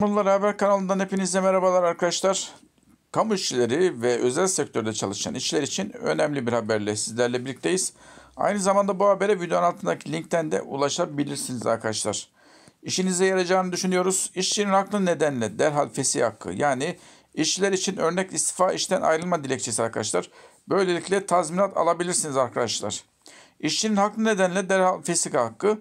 Bunlar Haber kanalından hepinize merhabalar arkadaşlar. Kamu işçileri ve özel sektörde çalışan işçiler için önemli bir haberle sizlerle birlikteyiz. Aynı zamanda bu habere videonun altındaki linkten de ulaşabilirsiniz arkadaşlar. İşinize yarayacağını düşünüyoruz. İşçinin haklı nedenle derhal fesih hakkı yani işçiler için örnek istifa işten ayrılma dilekçesi arkadaşlar. Böylelikle tazminat alabilirsiniz arkadaşlar. İşçinin haklı nedenle derhal fesih hakkı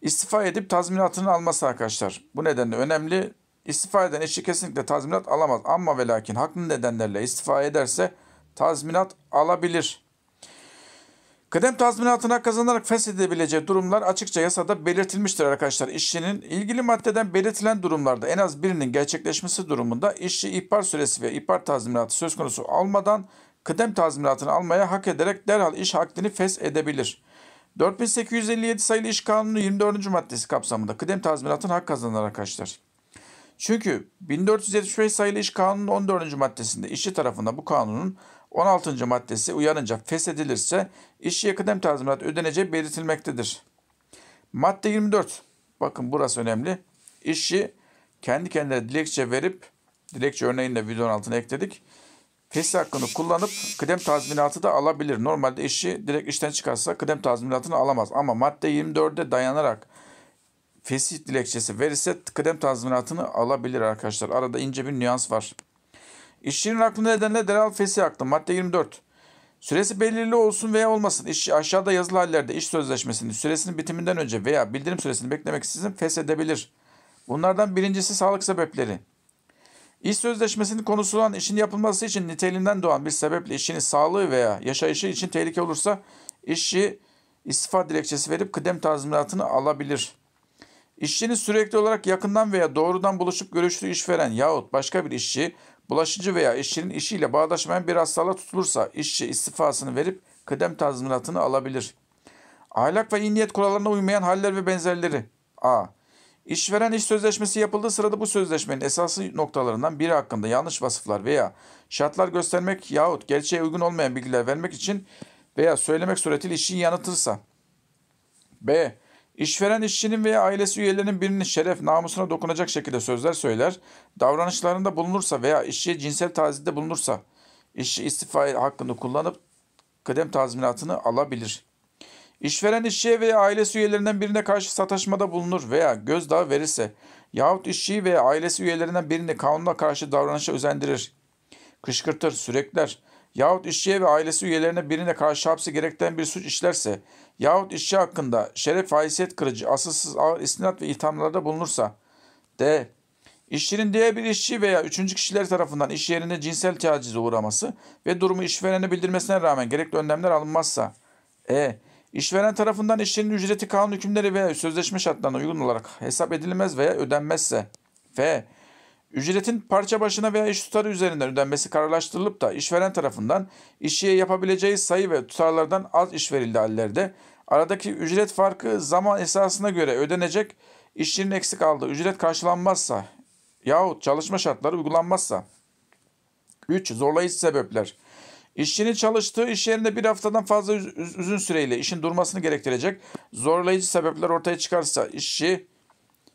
istifa edip tazminatını alması arkadaşlar. Bu nedenle önemli İstifa eden işçi kesinlikle tazminat alamaz. Ama ve lakin haklı nedenlerle istifa ederse tazminat alabilir. Kıdem tazminatına kazanarak feshedebileceği durumlar açıkça yasada belirtilmiştir arkadaşlar. İşçinin ilgili maddeden belirtilen durumlarda en az birinin gerçekleşmesi durumunda işçi ihbar süresi ve ihbar tazminatı söz konusu almadan kıdem tazminatını almaya hak ederek derhal iş hakkını feshedebilir. 4857 sayılı İş Kanunu 24. maddesi kapsamında kıdem tazminatını hak kazanır arkadaşlar. Çünkü 1475 sayılı iş kanunun 14. maddesinde işçi tarafından bu kanunun 16. maddesi uyarınca feshedilirse işçi kıdem tazminat ödeneceği belirtilmektedir. Madde 24. Bakın burası önemli. İşçi kendi kendine dilekçe verip dilekçe örneğini de videonun altına ekledik. Fesih hakkını kullanıp kıdem tazminatı da alabilir. Normalde işçi direkt işten çıkarsa kıdem tazminatını alamaz. Ama madde 24'e dayanarak fesih dilekçesi verirse kıdem tazminatını alabilir arkadaşlar. Arada ince bir nüans var. İşçinin aklında nedenle derhal fesih aklı. Madde 24. Süresi belirli olsun veya olmasın. İş, aşağıda yazılı hallerde iş sözleşmesini süresinin bitiminden önce veya bildirim süresini beklemeksizin feshedebilir. Bunlardan birincisi sağlık sebepleri. İş sözleşmesinin konusu olan işin yapılması için niteliğinden doğan bir sebeple işinin sağlığı veya yaşayışı için tehlike olursa işçi istifa dilekçesi verip kıdem tazminatını alabilir. İşçinin sürekli olarak yakından veya doğrudan buluşup görüştüğü işveren yahut başka bir işçi, bulaşıcı veya işçinin işiyle bağdaşmayan bir hastalığa tutulursa işçi istifasını verip kıdem tazminatını alabilir. Ahlak ve iyi niyet kurallarına uymayan haller ve benzerleri. A. İşveren iş sözleşmesi yapıldığı sırada bu sözleşmenin esası noktalarından biri hakkında yanlış vasıflar veya şartlar göstermek yahut gerçeğe uygun olmayan bilgiler vermek için veya söylemek suretiyle işi yanıtırsa. B. İşveren işçinin veya ailesi üyelerinin birinin şeref, namusuna dokunacak şekilde sözler söyler, davranışlarında bulunursa veya işçiye cinsel tazide bulunursa işçi istifa hakkını kullanıp kıdem tazminatını alabilir. İşveren işçiye veya ailesi üyelerinden birine karşı sataşmada bulunur veya gözdağı verirse yahut işçiyi veya ailesi üyelerinden birini kanuna karşı davranışa özendirir, kışkırtır, sürekler, yahut işçiye ve ailesi üyelerine birine karşı hapsi gerektiren bir suç işlerse yahut işçi hakkında şeref ve kırıcı, asılsız ağır istinat ve ithamlarda bulunursa D. İşçinin diğer bir işçi veya üçüncü kişiler tarafından iş yerinde cinsel tacize uğraması ve durumu işverene bildirmesine rağmen gerekli önlemler alınmazsa E. İşveren tarafından işçinin ücreti kanun hükümleri veya sözleşme şartlarına uygun olarak hesap edilmez veya ödenmezse F. Ücretin parça başına veya iş tutarı üzerinden ödenmesi kararlaştırılıp da işveren tarafından işçiye yapabileceği sayı ve tutarlardan az iş verildi hallerde aradaki ücret farkı zaman esasına göre ödenecek işçinin eksik aldığı ücret karşılanmazsa yahut çalışma şartları uygulanmazsa. 3. Zorlayıcı sebepler. İşçinin çalıştığı iş yerinde bir haftadan fazla uzun süreyle işin durmasını gerektirecek zorlayıcı sebepler ortaya çıkarsa işçi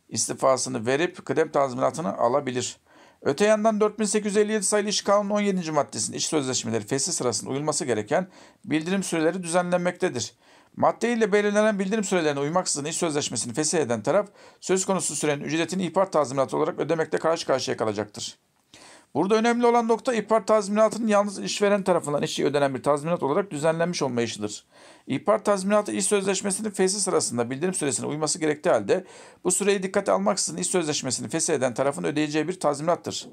istifasını verip kıdem tazminatını alabilir. Öte yandan 4857 sayılı İş Kanunu 17. maddesinin iş sözleşmeleri fesli sırasında uyulması gereken bildirim süreleri düzenlenmektedir. Madde ile belirlenen bildirim sürelerine uymaksızın iş sözleşmesini fesih eden taraf söz konusu sürenin ücretini ihbar tazminatı olarak ödemekte karşı karşıya kalacaktır. Burada önemli olan nokta ihbar tazminatının yalnız işveren tarafından işi ödenen bir tazminat olarak düzenlenmiş olmayışıdır. İhbar tazminatı iş sözleşmesinin fesi sırasında bildirim süresine uyması gerektiği halde bu süreyi dikkate almaksızın iş sözleşmesini fesi eden tarafın ödeyeceği bir tazminattır.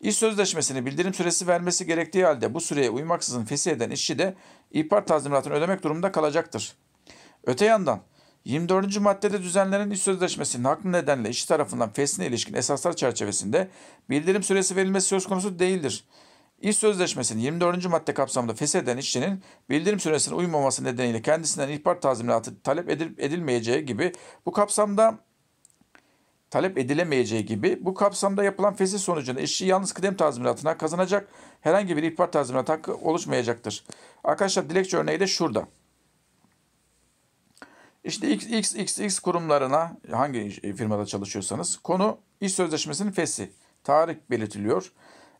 İş sözleşmesini bildirim süresi vermesi gerektiği halde bu süreye uymaksızın fesi eden işçi de ihbar tazminatını ödemek durumunda kalacaktır. Öte yandan 24. maddede düzenlenen iş sözleşmesinin haklı nedenle işçi tarafından fesline ilişkin esaslar çerçevesinde bildirim süresi verilmesi söz konusu değildir. İş sözleşmesinin 24. madde kapsamında fesheden işçinin bildirim süresine uymaması nedeniyle kendisinden ihbar tazminatı talep edilip edilmeyeceği gibi bu kapsamda talep edilemeyeceği gibi bu kapsamda yapılan fesih sonucunda işçi yalnız kıdem tazminatına kazanacak herhangi bir ihbar tazminat hakkı oluşmayacaktır. Arkadaşlar dilekçe örneği de şurada. İşte x x x x kurumlarına hangi firmada çalışıyorsanız konu iş sözleşmesinin feshi. Tarih belirtiliyor.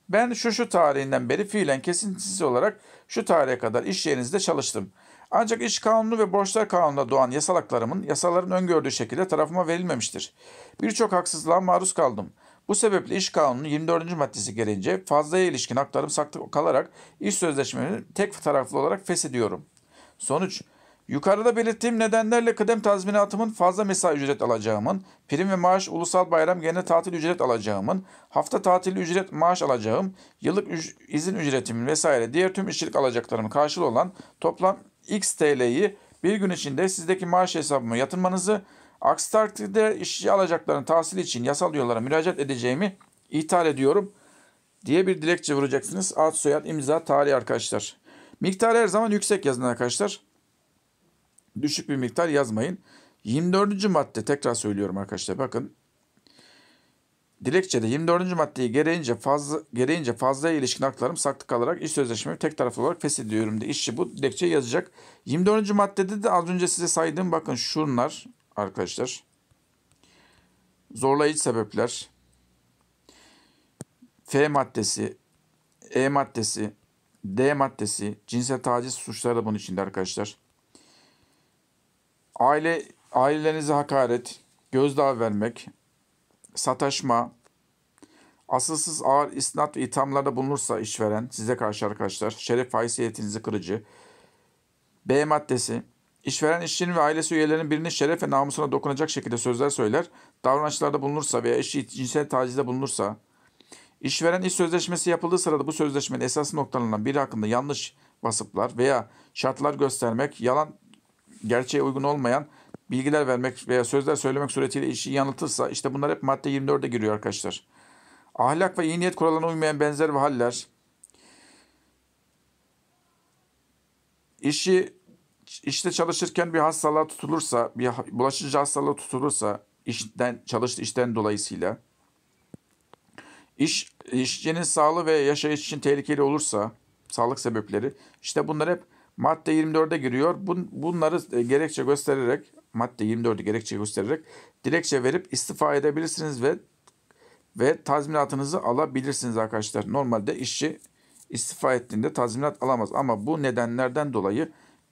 Ben şu şu tarihinden beri fiilen kesintisiz olarak şu tarihe kadar iş yerinizde çalıştım. Ancak iş kanunu ve borçlar kanununda doğan yasalaklarımın yasaların öngördüğü şekilde tarafıma verilmemiştir. Birçok haksızlığa maruz kaldım. Bu sebeple iş kanunu 24. maddesi gereğince fazlaya ilişkin haklarım saklı kalarak iş sözleşmemi tek taraflı olarak feshediyorum. Sonuç Yukarıda belirttiğim nedenlerle kıdem tazminatımın fazla mesai ücret alacağımın, prim ve maaş ulusal bayram genel tatil ücret alacağımın, hafta tatili ücret maaş alacağım, yıllık üc izin ücretimin vesaire diğer tüm işçilik alacaklarım karşılığı olan toplam X TL'yi bir gün içinde sizdeki maaş hesabıma yatırmanızı, aksi takdirde işçi alacaklarının tahsili için yasal yollara müracaat edeceğimi ithal ediyorum diye bir dilekçe vuracaksınız. Ad soyad imza tarih arkadaşlar. Miktarı her zaman yüksek yazın arkadaşlar düşük bir miktar yazmayın. 24. madde tekrar söylüyorum arkadaşlar bakın. Dilekçede 24. maddeyi gereğince fazla gereğince fazla ilişkin haklarım saklı kalarak iş sözleşmemi tek taraflı olarak feshediyorum diye işçi bu dilekçe yazacak. 24. maddede de az önce size saydığım bakın şunlar arkadaşlar. Zorlayıcı sebepler. F maddesi, E maddesi, D maddesi, cinsel taciz suçları da bunun içinde arkadaşlar aile ailenize hakaret, gözdağı vermek, sataşma, asılsız ağır isnat ve ithamlarda bulunursa işveren size karşı arkadaşlar, şeref haysiyetinizi kırıcı. B maddesi, işveren işçinin ve ailesi üyelerinin birinin şeref ve namusuna dokunacak şekilde sözler söyler, davranışlarda bulunursa veya eşi cinsel tacizde bulunursa, işveren iş sözleşmesi yapıldığı sırada bu sözleşmenin esas noktalarından biri hakkında yanlış vasıflar veya şartlar göstermek, yalan gerçeğe uygun olmayan bilgiler vermek veya sözler söylemek suretiyle işi yanıltırsa işte bunlar hep madde 24'e giriyor arkadaşlar. Ahlak ve iyi niyet kurallarına uymayan benzer ve haller, işi işte çalışırken bir hastalığa tutulursa, bir bulaşıcı hastalığa tutulursa işten çalıştığı işten dolayısıyla iş işçinin sağlığı ve yaşayış için tehlikeli olursa sağlık sebepleri işte bunlar hep Madde 24'e giriyor. Bun, bunları e, gerekçe göstererek, madde 24'ü gerekçe göstererek dilekçe verip istifa edebilirsiniz ve ve tazminatınızı alabilirsiniz arkadaşlar. Normalde işçi istifa ettiğinde tazminat alamaz ama bu nedenlerden dolayı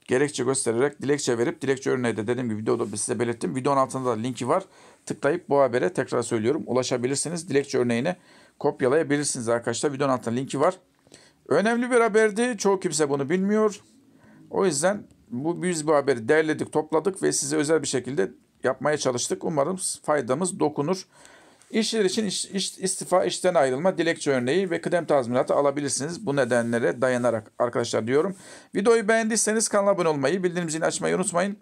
gerekçe göstererek dilekçe verip dilekçe örneği de dediğim gibi videoda size belirttim. Videonun altında da linki var. Tıklayıp bu habere tekrar söylüyorum ulaşabilirsiniz. Dilekçe örneğini kopyalayabilirsiniz arkadaşlar. Videonun altında linki var. Önemli bir haberdi. Çoğu kimse bunu bilmiyor. O yüzden bu biz bu haberi derledik, topladık ve size özel bir şekilde yapmaya çalıştık. Umarım faydamız dokunur. İşçiler için iş, iş, istifa, işten ayrılma, dilekçe örneği ve kıdem tazminatı alabilirsiniz. Bu nedenlere dayanarak arkadaşlar diyorum. Videoyu beğendiyseniz kanala abone olmayı, bildirim zilini açmayı unutmayın.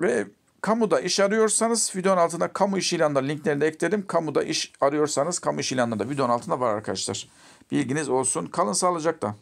Ve kamuda iş arıyorsanız videonun altında kamu iş ilanları linklerini ekledim. Kamuda iş arıyorsanız kamu iş ilanları da videonun altında var arkadaşlar. Bilginiz olsun. Kalın sağlıcakla.